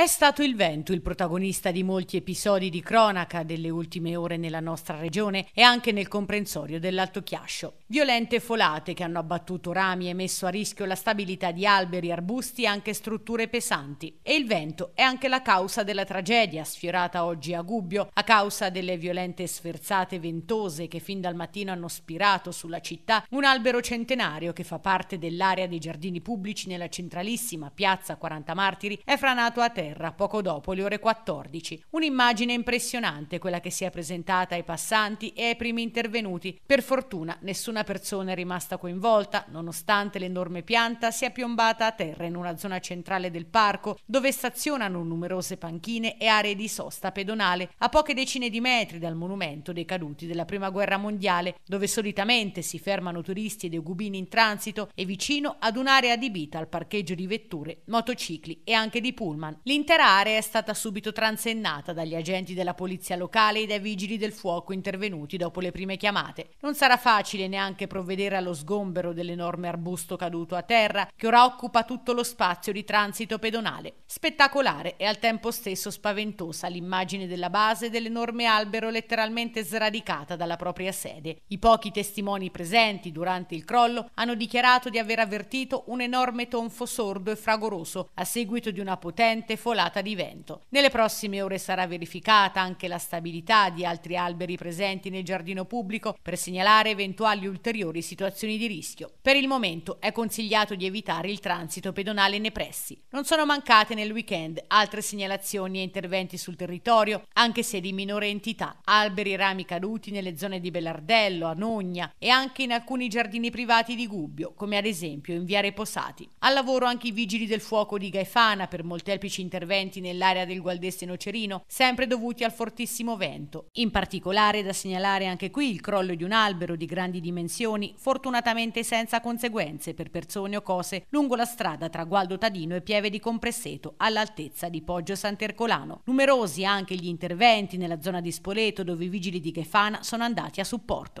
È stato il vento il protagonista di molti episodi di cronaca delle ultime ore nella nostra regione e anche nel comprensorio dell'Alto Chiascio. Violente folate che hanno abbattuto rami e messo a rischio la stabilità di alberi, arbusti e anche strutture pesanti. E il vento è anche la causa della tragedia sfiorata oggi a Gubbio a causa delle violente sferzate ventose che fin dal mattino hanno spirato sulla città un albero centenario che fa parte dell'area dei giardini pubblici nella centralissima piazza 40 Martiri è franato a terra terra poco dopo le ore 14. Un'immagine impressionante quella che si è presentata ai passanti e ai primi intervenuti. Per fortuna nessuna persona è rimasta coinvolta, nonostante l'enorme pianta sia piombata a terra in una zona centrale del parco dove stazionano numerose panchine e aree di sosta pedonale a poche decine di metri dal monumento dei caduti della Prima Guerra Mondiale, dove solitamente si fermano turisti ed egubini in transito e vicino ad un'area adibita al parcheggio di vetture, motocicli e anche di pullman. L'intera area è stata subito transennata dagli agenti della polizia locale e dai vigili del fuoco intervenuti dopo le prime chiamate. Non sarà facile neanche provvedere allo sgombero dell'enorme arbusto caduto a terra che ora occupa tutto lo spazio di transito pedonale. Spettacolare e al tempo stesso spaventosa l'immagine della base dell'enorme albero letteralmente sradicata dalla propria sede. I pochi testimoni presenti durante il crollo hanno dichiarato di aver avvertito un enorme tonfo sordo e fragoroso a seguito di una potente forza folata di vento. Nelle prossime ore sarà verificata anche la stabilità di altri alberi presenti nel giardino pubblico per segnalare eventuali ulteriori situazioni di rischio. Per il momento è consigliato di evitare il transito pedonale nei pressi. Non sono mancate nel weekend altre segnalazioni e interventi sul territorio, anche se di minore entità. Alberi e rami caduti nelle zone di Bellardello, Anogna e anche in alcuni giardini privati di Gubbio, come ad esempio in Viare Posati. Al lavoro anche i vigili del fuoco di Gaifana per molteplici interventi interventi nell'area del Gualdese Nocerino, sempre dovuti al fortissimo vento. In particolare da segnalare anche qui il crollo di un albero di grandi dimensioni, fortunatamente senza conseguenze per persone o cose, lungo la strada tra Gualdo Tadino e Pieve di Compresseto, all'altezza di Poggio Sant'Ercolano. Numerosi anche gli interventi nella zona di Spoleto dove i vigili di Gefana sono andati a supporto.